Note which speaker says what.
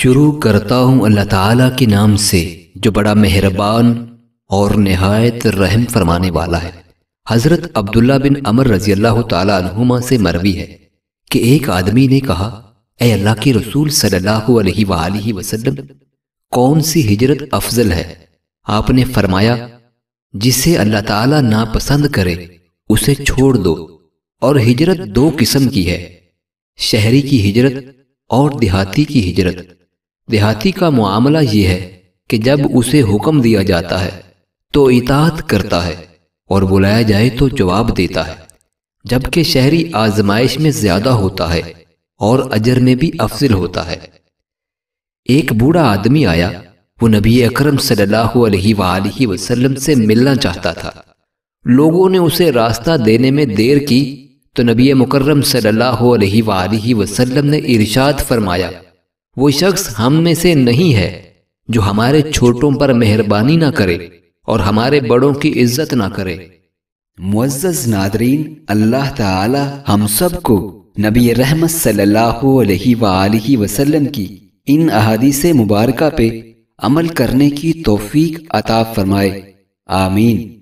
Speaker 1: शुरू करता हूँ अल्लाह ताला के नाम से जो बड़ा मेहरबान और नहायत रहम फरमाने वाला है हज़रत अब्दुल्ला बिन अमर रजी अल्लाह तुमा से मरवी है कि एक आदमी ने कहा ए अल्लाह के रसूल सल्ह वसलम कौन सी हिजरत अफजल है आपने फरमाया जिसे अल्लाह ताला पसंद करे उसे छोड़ दो और हिजरत दो किस्म की है शहरी की हिजरत और देहाती की हिजरत देहाती का मामला ये है कि जब उसे हुक्म दिया जाता है तो इतात करता है और बुलाया जाए तो जवाब देता है जबकि शहरी आजमाइश में ज्यादा होता है और अजर में भी अफजल होता है एक बूढ़ा आदमी आया वो नबी अकरम सल्लल्लाहु अलैहि वसल्लम से मिलना चाहता था लोगों ने उसे रास्ता देने में देर की तो नबी मुकर्रम सल्लल्लाहु अलैहि वसल्लम ने इरशाद फरमाया वो शख्स हम में से नहीं है जो हमारे छोटों पर मेहरबानी ना करे और हमारे बड़ों की इज्जत ना करे मुज्ज़ नादरीन अल्लाह ताला हम सबको नबी रहमत सल्लल्लाहु अलैहि वसल्लम की इन अहादीस मुबारक पे अमल करने की तोफीक अता फरमाए आमीन